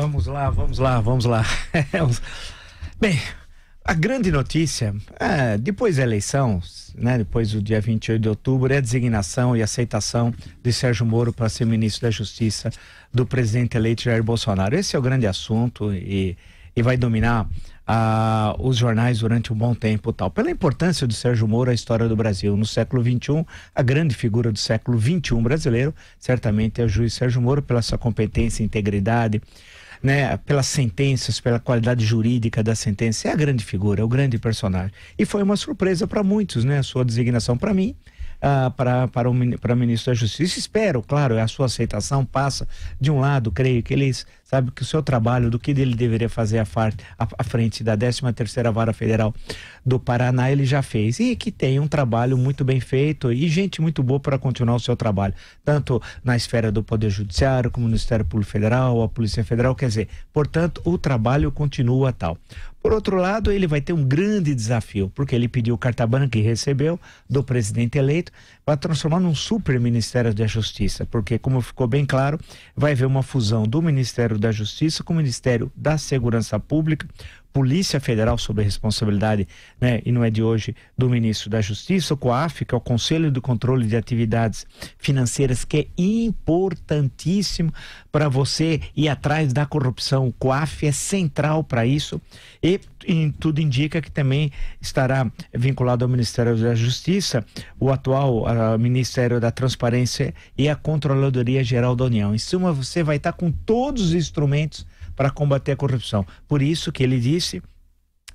Vamos lá, vamos lá, vamos lá. É Bem, a grande notícia, é, depois da eleição, né, depois do dia 28 de outubro, é a designação e aceitação de Sérgio Moro para ser ministro da Justiça do presidente eleito Jair Bolsonaro. Esse é o grande assunto e, e vai dominar ah, os jornais durante um bom tempo tal. Pela importância do Sérgio Moro à história do Brasil no século XXI, a grande figura do século XXI brasileiro, certamente é o juiz Sérgio Moro, pela sua competência e integridade né, pelas sentenças, pela qualidade jurídica da sentença. É a grande figura, é o grande personagem. E foi uma surpresa para muitos, né, a sua designação para mim ah, para, para, o, para o ministro da Justiça. Espero, claro, é a sua aceitação passa. De um lado, creio que eles sabe que o seu trabalho, do que ele deveria fazer à, parte, à, frente da 13 terceira Vara Federal do Paraná, ele já fez. E que tem um trabalho muito bem feito e gente muito boa para continuar o seu trabalho, tanto na esfera do Poder Judiciário, como no Ministério Público Federal, a Polícia Federal, quer dizer, portanto, o trabalho continua tal. Por outro lado, ele vai ter um grande desafio, porque ele pediu carta branca e recebeu do presidente eleito feito para transformar num super Ministério da Justiça, porque, como ficou bem claro, vai haver uma fusão do Ministério da Justiça com o Ministério da Segurança Pública, Polícia Federal sob a responsabilidade, né, e não é de hoje, do ministro da Justiça, o COAF, que é o Conselho de Controle de Atividades Financeiras, que é importantíssimo para você ir atrás da corrupção. O COAF é central para isso e, e tudo indica que também estará vinculado ao Ministério da Justiça, o atual uh, Ministério da Transparência e a Controladoria Geral da União. Em suma, você vai estar com todos os instrumentos para combater a corrupção. Por isso que ele disse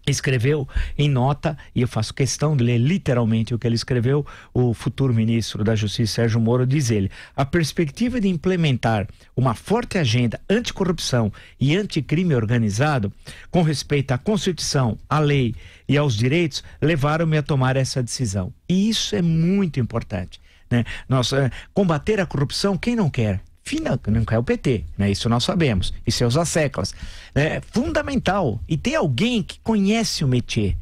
escreveu em nota, e eu faço questão de ler literalmente o que ele escreveu, o futuro ministro da Justiça Sérgio Moro diz ele: "A perspectiva de implementar uma forte agenda anticorrupção e anticrime organizado, com respeito à Constituição, à lei e aos direitos, levaram-me a tomar essa decisão." E isso é muito importante. Né? Nós, eh, combater a corrupção, quem não quer? Fina, não é o PT, né? Isso nós sabemos. E seus é asseclas. É fundamental. E tem alguém que conhece o métier.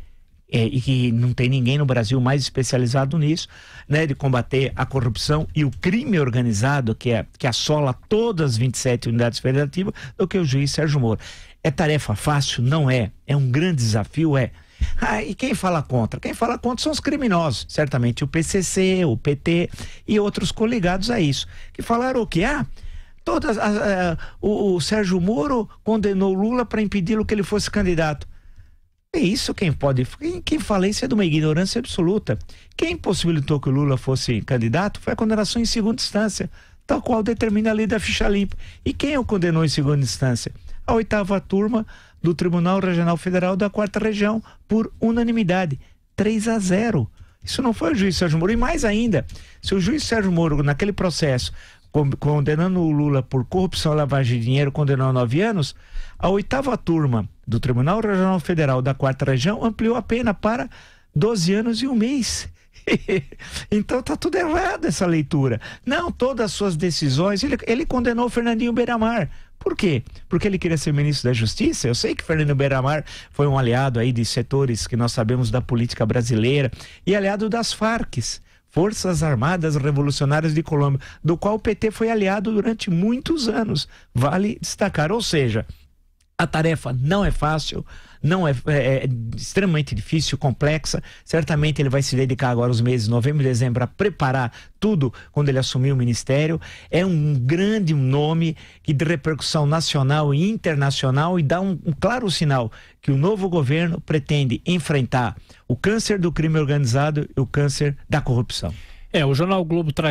É, e que não tem ninguém no Brasil mais especializado nisso, né, de combater a corrupção e o crime organizado que, é, que assola todas as 27 unidades federativas, do que o juiz Sérgio Moro. É tarefa fácil? Não é. É um grande desafio? É. Ah, e quem fala contra? Quem fala contra são os criminosos, certamente o PCC, o PT e outros coligados a isso, que falaram o que? Ah, todas eh, o, o, Sérgio Moro condenou Lula para impedi-lo que ele fosse candidato. É isso quem pode. Quem, quem fala isso é de uma ignorância absoluta. Quem possibilitou que o Lula fosse candidato foi a condenação em segunda instância, tal qual determina a lei da ficha limpa. E quem o condenou em segunda instância? a oitava turma do Tribunal Regional Federal da Quarta Região por unanimidade, 3 a 0. Isso não foi o juiz Sérgio Moro. E mais ainda, se o juiz Sérgio Moro, naquele processo, condenando o Lula por corrupção, lavagem de dinheiro, condenou a nove anos, a oitava turma do Tribunal Regional Federal da Quarta Região ampliou a pena para 12 anos e um mês. então tá tudo errado essa leitura. Não, todas as suas decisões. Ele, ele condenou o Fernandinho Beiramar. Por quê? Porque ele queria ser ministro da Justiça? Eu sei que Fernando Beiramar foi um aliado aí de setores que nós sabemos da política brasileira e aliado das Farcs. Forças Armadas Revolucionárias de Colômbia, do qual o PT foi aliado durante muitos anos. Vale destacar, ou seja, a tarefa não é fácil, não é, é, é, extremamente difícil, complexa. Certamente ele vai se dedicar agora os meses novembro e dezembro a preparar tudo quando ele assumir o ministério. É um grande nome que de repercussão nacional e internacional e dá um, um claro sinal que o novo governo pretende enfrentar o câncer do crime organizado e o câncer da corrupção. É, o jornal Globo traz